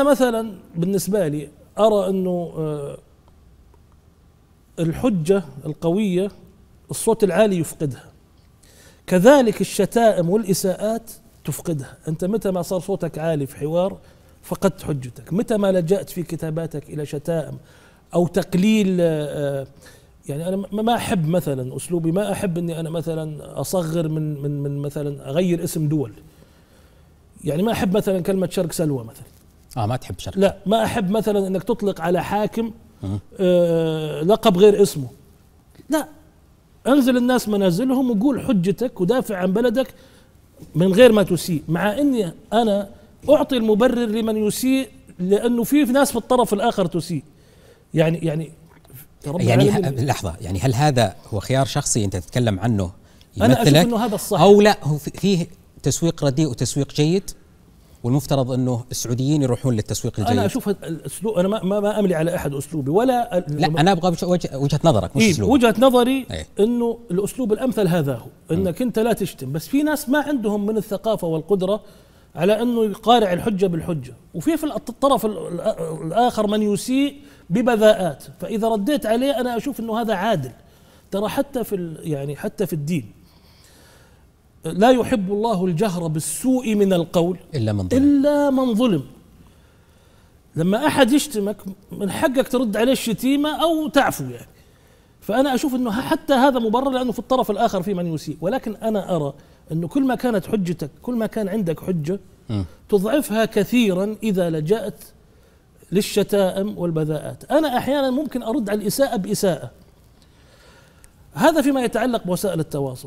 أنا مثلا بالنسبة لي أرى أنه آه، الحجة القوية الصوت العالي يفقدها كذلك الشتائم والإساءات تفقدها أنت متى ما صار صوتك عالي في حوار فقدت حجتك متى ما لجأت في كتاباتك إلى شتائم أو تقليل آه، آه، يعني أنا ما أحب مثلا أسلوبي ما أحب أني أنا مثلا أصغر من, من, من مثلا أغير اسم دول يعني ما أحب مثلا كلمة شرق سلوى مثلا اه ما تحب شركه لا ما احب مثلا انك تطلق على حاكم آه لقب غير اسمه لا انزل الناس منازلهم وقول حجتك ودافع عن بلدك من غير ما تسيء مع اني انا اعطي المبرر لمن يسيء لانه في ناس في الطرف الاخر تسيء يعني يعني يعني لحظه يعني هل هذا هو خيار شخصي انت تتكلم عنه يمثلك انا اشوف انه هذا الصح او لا هو فيه تسويق رديء وتسويق جيد والمفترض انه السعوديين يروحون للتسويق الجيد انا اشوف الاسلوب انا ما, ما املي على احد اسلوبي ولا لا انا ابغى وجهه نظرك مش إيه وجهه نظري أيه؟ انه الاسلوب الامثل هذا هو انك انت لا تشتم بس في ناس ما عندهم من الثقافه والقدره على انه يقارع الحجه بالحجه وفي في الطرف الاخر من يسيء ببذاءات فاذا رديت عليه انا اشوف انه هذا عادل ترى حتى في يعني حتى في الدين لا يحب الله الجهر بالسوء من القول إلا من ظلم إلا من ظلم لما أحد يشتمك من حقك ترد عليه الشتيمة أو تعفو يعني فأنا أشوف أنه حتى هذا مبرر لأنه في الطرف الآخر في من يسيء ولكن أنا أرى أنه كل ما كانت حجتك كل ما كان عندك حجة تضعفها كثيرا إذا لجأت للشتائم والبذاءات أنا أحيانا ممكن أرد على الإساءة بإساءة هذا فيما يتعلق بوسائل التواصل